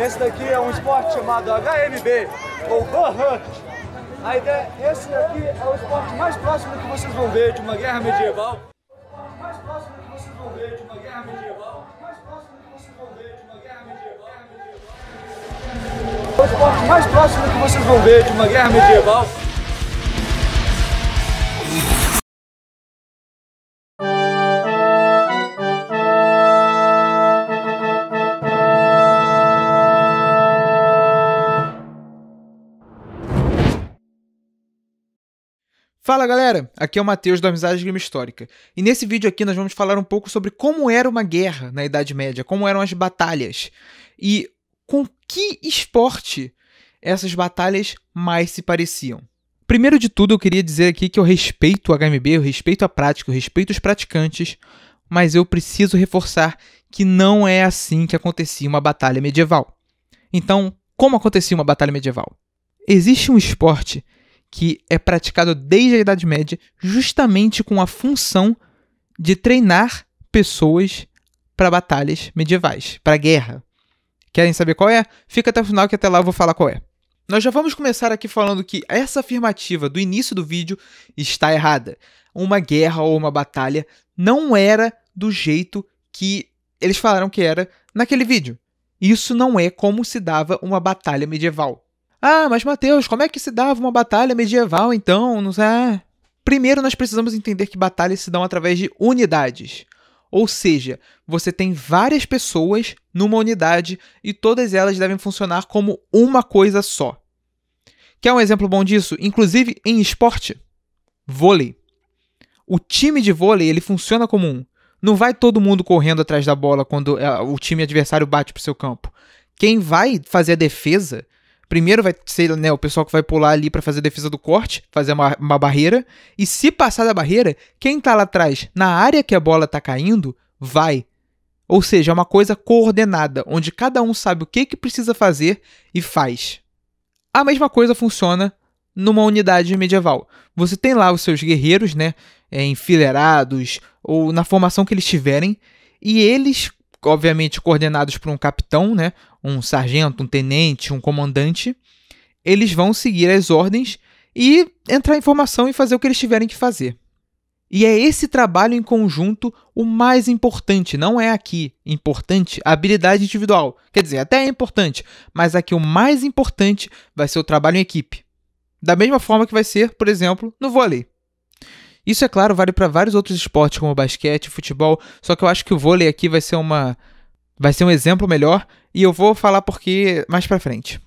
Esse daqui é um esporte chamado HMB, ou Hunt. A ideia, esse daqui é o esporte mais próximo que vocês vão ver de uma guerra medieval. Mais próximo que vocês vão ver de uma guerra medieval. Mais próximo que vocês vão ver de uma guerra medieval. É o esporte mais próximo que vocês vão ver de uma guerra medieval. Fala galera, aqui é o Matheus do Amizade Grima Histórica e nesse vídeo aqui nós vamos falar um pouco sobre como era uma guerra na Idade Média, como eram as batalhas e com que esporte essas batalhas mais se pareciam. Primeiro de tudo, eu queria dizer aqui que eu respeito o HMB, eu respeito a prática, eu respeito os praticantes, mas eu preciso reforçar que não é assim que acontecia uma batalha medieval. Então, como acontecia uma batalha medieval? Existe um esporte que é praticado desde a Idade Média, justamente com a função de treinar pessoas para batalhas medievais, para guerra. Querem saber qual é? Fica até o final que até lá eu vou falar qual é. Nós já vamos começar aqui falando que essa afirmativa do início do vídeo está errada. Uma guerra ou uma batalha não era do jeito que eles falaram que era naquele vídeo. Isso não é como se dava uma batalha medieval. Ah, mas Mateus, como é que se dava uma batalha medieval então? Não sei. Ah. Primeiro nós precisamos entender que batalhas se dão através de unidades. Ou seja, você tem várias pessoas numa unidade e todas elas devem funcionar como uma coisa só. Quer um exemplo bom disso? Inclusive em esporte? Vôlei. O time de vôlei ele funciona como um. Não vai todo mundo correndo atrás da bola quando eh, o time adversário bate para o seu campo. Quem vai fazer a defesa Primeiro vai ser né, o pessoal que vai pular ali para fazer a defesa do corte, fazer uma, uma barreira. E se passar da barreira, quem tá lá atrás, na área que a bola tá caindo, vai. Ou seja, é uma coisa coordenada, onde cada um sabe o que, que precisa fazer e faz. A mesma coisa funciona numa unidade medieval. Você tem lá os seus guerreiros, né, é, enfileirados ou na formação que eles tiverem, e eles obviamente coordenados por um capitão, né, um sargento, um tenente, um comandante, eles vão seguir as ordens e entrar em formação e fazer o que eles tiverem que fazer. E é esse trabalho em conjunto o mais importante, não é aqui importante a habilidade individual. Quer dizer, até é importante, mas aqui o mais importante vai ser o trabalho em equipe. Da mesma forma que vai ser, por exemplo, no vôlei. Isso, é claro, vale para vários outros esportes como basquete, futebol, só que eu acho que o vôlei aqui vai ser uma vai ser um exemplo melhor e eu vou falar porque mais para frente.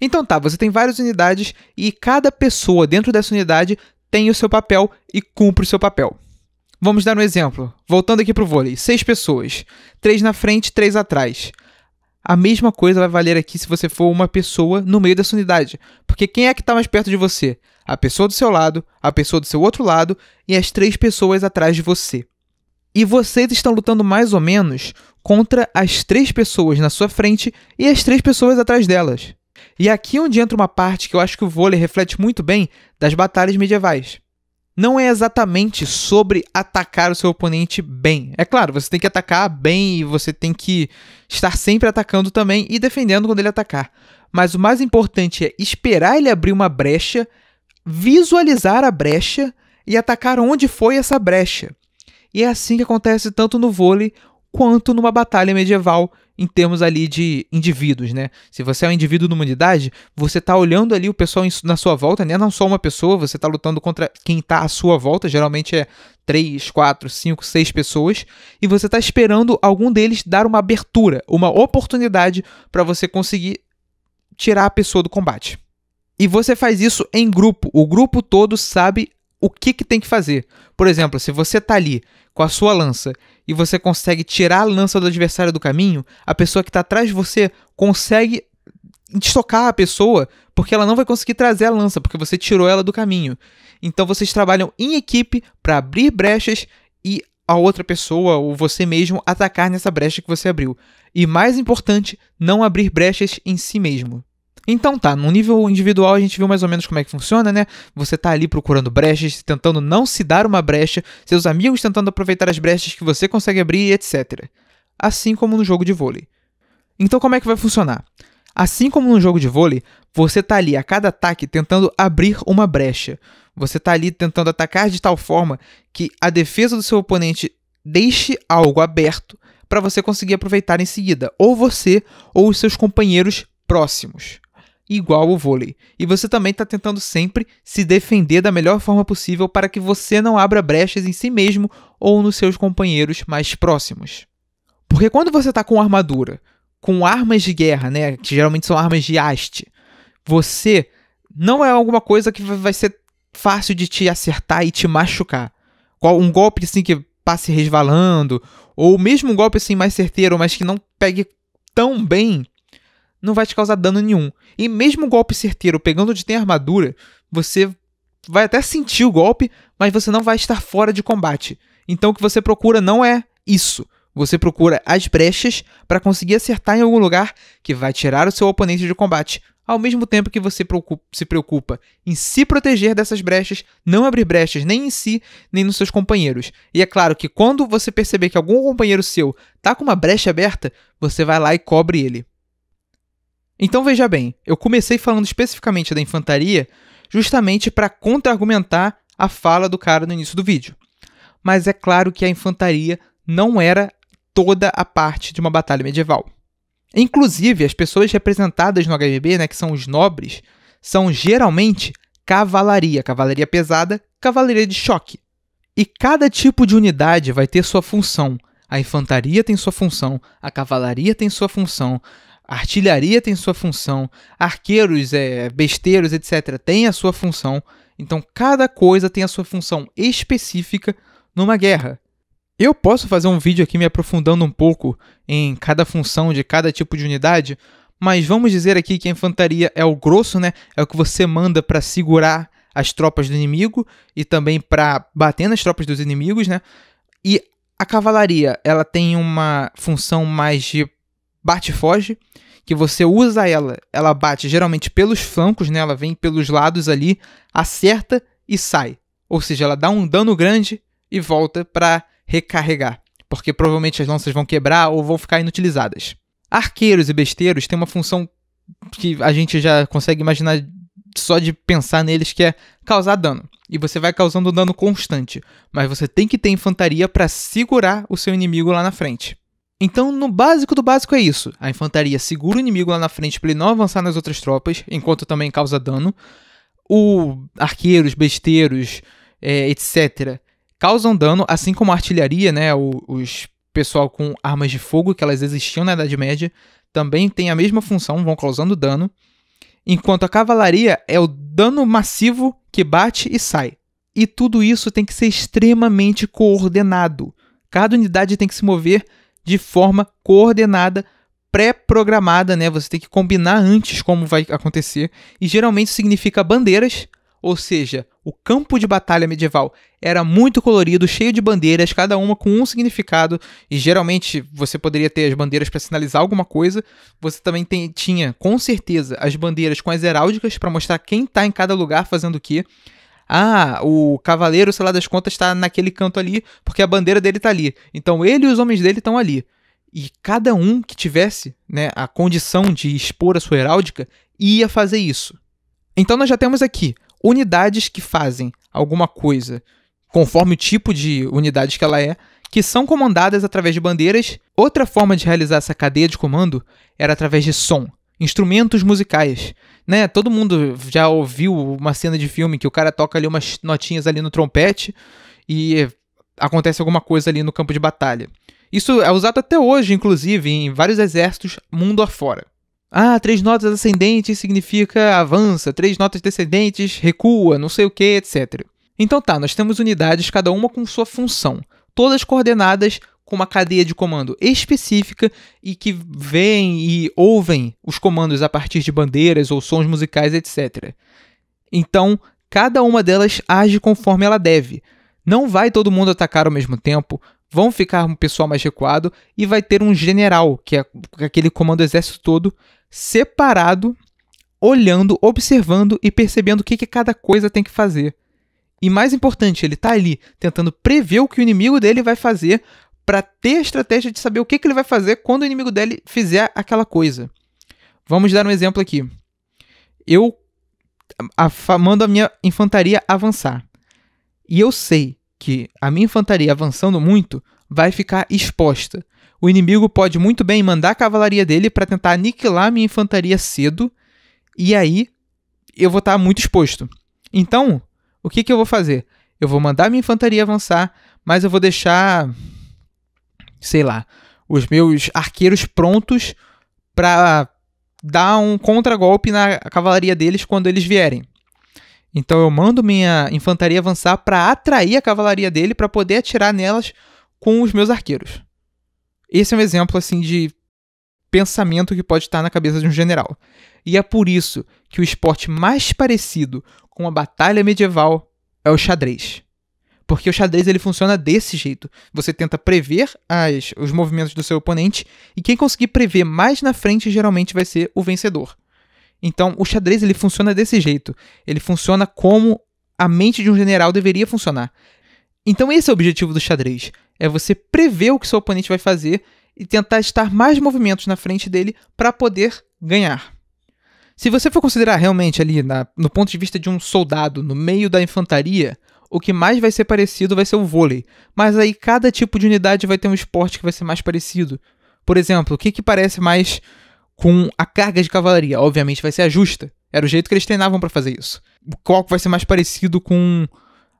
Então tá, você tem várias unidades e cada pessoa dentro dessa unidade tem o seu papel e cumpre o seu papel. Vamos dar um exemplo. Voltando aqui para o vôlei, seis pessoas, três na frente, três atrás. A mesma coisa vai valer aqui se você for uma pessoa no meio dessa unidade, porque quem é que está mais perto de você? A pessoa do seu lado, a pessoa do seu outro lado e as três pessoas atrás de você. E vocês estão lutando mais ou menos contra as três pessoas na sua frente e as três pessoas atrás delas. E aqui é onde entra uma parte que eu acho que o vôlei reflete muito bem das batalhas medievais não é exatamente sobre atacar o seu oponente bem. É claro, você tem que atacar bem e você tem que estar sempre atacando também e defendendo quando ele atacar. Mas o mais importante é esperar ele abrir uma brecha, visualizar a brecha e atacar onde foi essa brecha. E é assim que acontece tanto no vôlei quanto numa batalha medieval em termos ali de indivíduos, né? Se você é um indivíduo numa unidade, você tá olhando ali o pessoal na sua volta, né? Não só uma pessoa, você tá lutando contra quem tá à sua volta, geralmente é três, quatro, cinco, seis pessoas, e você tá esperando algum deles dar uma abertura, uma oportunidade para você conseguir tirar a pessoa do combate. E você faz isso em grupo. O grupo todo sabe o que, que tem que fazer. Por exemplo, se você está ali com a sua lança e você consegue tirar a lança do adversário do caminho, a pessoa que está atrás de você consegue estocar a pessoa, porque ela não vai conseguir trazer a lança, porque você tirou ela do caminho. Então vocês trabalham em equipe para abrir brechas e a outra pessoa ou você mesmo atacar nessa brecha que você abriu. E mais importante, não abrir brechas em si mesmo. Então tá, no nível individual a gente viu mais ou menos como é que funciona, né? Você tá ali procurando brechas, tentando não se dar uma brecha, seus amigos tentando aproveitar as brechas que você consegue abrir, etc. Assim como no jogo de vôlei. Então como é que vai funcionar? Assim como no jogo de vôlei, você tá ali a cada ataque tentando abrir uma brecha. Você tá ali tentando atacar de tal forma que a defesa do seu oponente deixe algo aberto para você conseguir aproveitar em seguida, ou você ou os seus companheiros próximos igual o vôlei. E você também está tentando sempre se defender da melhor forma possível para que você não abra brechas em si mesmo ou nos seus companheiros mais próximos. Porque quando você está com armadura, com armas de guerra, né, que geralmente são armas de haste, você não é alguma coisa que vai ser fácil de te acertar e te machucar. Um golpe assim que passe resvalando, ou mesmo um golpe assim mais certeiro, mas que não pegue tão bem, não vai te causar dano nenhum. E mesmo um golpe certeiro pegando onde tem armadura, você vai até sentir o golpe, mas você não vai estar fora de combate. Então o que você procura não é isso. Você procura as brechas para conseguir acertar em algum lugar que vai tirar o seu oponente de combate, ao mesmo tempo que você se preocupa em se proteger dessas brechas, não abrir brechas nem em si, nem nos seus companheiros. E é claro que quando você perceber que algum companheiro seu está com uma brecha aberta, você vai lá e cobre ele. Então veja bem, eu comecei falando especificamente da infantaria justamente para contra-argumentar a fala do cara no início do vídeo. Mas é claro que a infantaria não era toda a parte de uma batalha medieval. Inclusive, as pessoas representadas no HMB, né, que são os nobres, são geralmente cavalaria, cavalaria pesada, cavalaria de choque. E cada tipo de unidade vai ter sua função. A infantaria tem sua função, a cavalaria tem sua função, artilharia tem sua função, arqueiros, é, besteiros, etc., tem a sua função. Então, cada coisa tem a sua função específica numa guerra. Eu posso fazer um vídeo aqui me aprofundando um pouco em cada função de cada tipo de unidade, mas vamos dizer aqui que a infantaria é o grosso, né? É o que você manda para segurar as tropas do inimigo e também para bater nas tropas dos inimigos, né? E a cavalaria, ela tem uma função mais de bate foge, que você usa ela, ela bate geralmente pelos flancos, né? Ela vem pelos lados ali, acerta e sai. Ou seja, ela dá um dano grande e volta para recarregar, porque provavelmente as lanças vão quebrar ou vão ficar inutilizadas. Arqueiros e besteiros têm uma função que a gente já consegue imaginar só de pensar neles que é causar dano. E você vai causando dano constante, mas você tem que ter infantaria para segurar o seu inimigo lá na frente. Então, no básico do básico é isso. A infantaria segura o inimigo lá na frente para ele não avançar nas outras tropas, enquanto também causa dano. O arqueiros, besteiros, é, etc. causam dano, assim como a artilharia, né? O, os pessoal com armas de fogo, que elas existiam na Idade Média, também tem a mesma função, vão causando dano. Enquanto a cavalaria é o dano massivo que bate e sai. E tudo isso tem que ser extremamente coordenado. Cada unidade tem que se mover de forma coordenada, pré-programada, né? Você tem que combinar antes como vai acontecer. E geralmente significa bandeiras, ou seja, o campo de batalha medieval era muito colorido, cheio de bandeiras, cada uma com um significado, e geralmente você poderia ter as bandeiras para sinalizar alguma coisa. Você também tem, tinha, com certeza, as bandeiras com as heráldicas para mostrar quem está em cada lugar fazendo o que ah, o cavaleiro, sei lá das contas, está naquele canto ali, porque a bandeira dele está ali. Então ele e os homens dele estão ali. E cada um que tivesse né, a condição de expor a sua heráldica ia fazer isso. Então nós já temos aqui unidades que fazem alguma coisa conforme o tipo de unidades que ela é, que são comandadas através de bandeiras. Outra forma de realizar essa cadeia de comando era através de som, instrumentos musicais né? Todo mundo já ouviu uma cena de filme que o cara toca ali umas notinhas ali no trompete e acontece alguma coisa ali no campo de batalha. Isso é usado até hoje, inclusive, em vários exércitos mundo afora. Ah, três notas ascendentes significa avança, três notas descendentes recua, não sei o que, etc. Então tá, nós temos unidades, cada uma com sua função, todas coordenadas com uma cadeia de comando específica e que veem e ouvem os comandos a partir de bandeiras ou sons musicais, etc. Então, cada uma delas age conforme ela deve. Não vai todo mundo atacar ao mesmo tempo, vão ficar um pessoal mais recuado e vai ter um general, que é aquele comando exército todo, separado, olhando, observando e percebendo o que, que cada coisa tem que fazer. E mais importante, ele está ali tentando prever o que o inimigo dele vai fazer para ter a estratégia de saber o que, que ele vai fazer quando o inimigo dele fizer aquela coisa. Vamos dar um exemplo aqui. Eu a, a, mando a minha infantaria avançar. E eu sei que a minha infantaria avançando muito vai ficar exposta. O inimigo pode muito bem mandar a cavalaria dele para tentar aniquilar minha infantaria cedo, e aí eu vou estar tá muito exposto. Então, o que, que eu vou fazer? Eu vou mandar minha infantaria avançar, mas eu vou deixar sei lá, os meus arqueiros prontos para dar um contragolpe na cavalaria deles quando eles vierem. Então eu mando minha infantaria avançar para atrair a cavalaria dele para poder atirar nelas com os meus arqueiros. Esse é um exemplo assim de pensamento que pode estar na cabeça de um general. E é por isso que o esporte mais parecido com a batalha medieval é o xadrez. Porque o xadrez ele funciona desse jeito. Você tenta prever as, os movimentos do seu oponente e quem conseguir prever mais na frente geralmente vai ser o vencedor. Então, o xadrez ele funciona desse jeito. Ele funciona como a mente de um general deveria funcionar. Então, esse é o objetivo do xadrez: é você prever o que seu oponente vai fazer e tentar estar mais movimentos na frente dele para poder ganhar. Se você for considerar realmente ali na, no ponto de vista de um soldado no meio da infantaria, o que mais vai ser parecido vai ser o vôlei, mas aí cada tipo de unidade vai ter um esporte que vai ser mais parecido. Por exemplo, o que, que parece mais com a carga de cavalaria? Obviamente vai ser a justa. Era o jeito que eles treinavam para fazer isso. Qual vai ser mais parecido com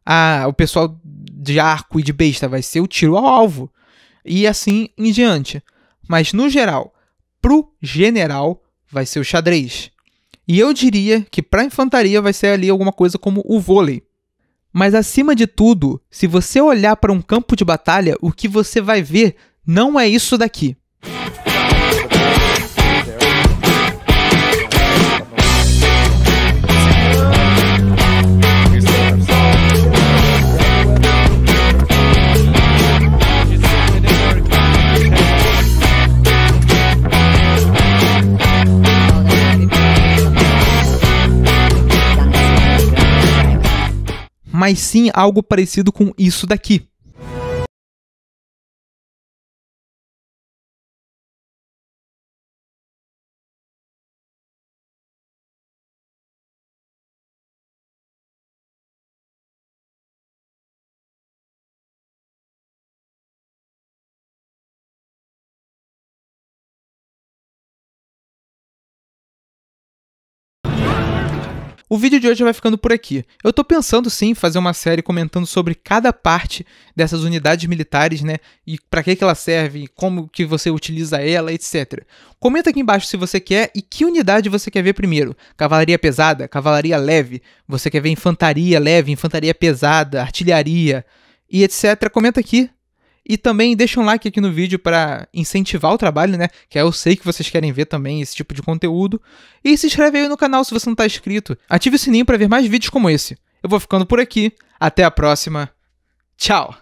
a, o pessoal de arco e de besta? Vai ser o tiro ao alvo. E assim em diante. Mas no geral, pro general, vai ser o xadrez. E eu diria que pra infantaria vai ser ali alguma coisa como o vôlei. Mas acima de tudo, se você olhar para um campo de batalha, o que você vai ver não é isso daqui. mas sim algo parecido com isso daqui. O vídeo de hoje vai ficando por aqui. Eu tô pensando sim em fazer uma série comentando sobre cada parte dessas unidades militares, né? E para que que ela serve, como que você utiliza ela, etc. Comenta aqui embaixo se você quer e que unidade você quer ver primeiro. Cavalaria pesada, cavalaria leve, você quer ver infantaria leve, infantaria pesada, artilharia e etc. Comenta aqui e também deixa um like aqui no vídeo para incentivar o trabalho, né? Que eu sei que vocês querem ver também esse tipo de conteúdo. E se inscreve aí no canal se você não está inscrito. Ative o sininho para ver mais vídeos como esse. Eu vou ficando por aqui. Até a próxima. Tchau!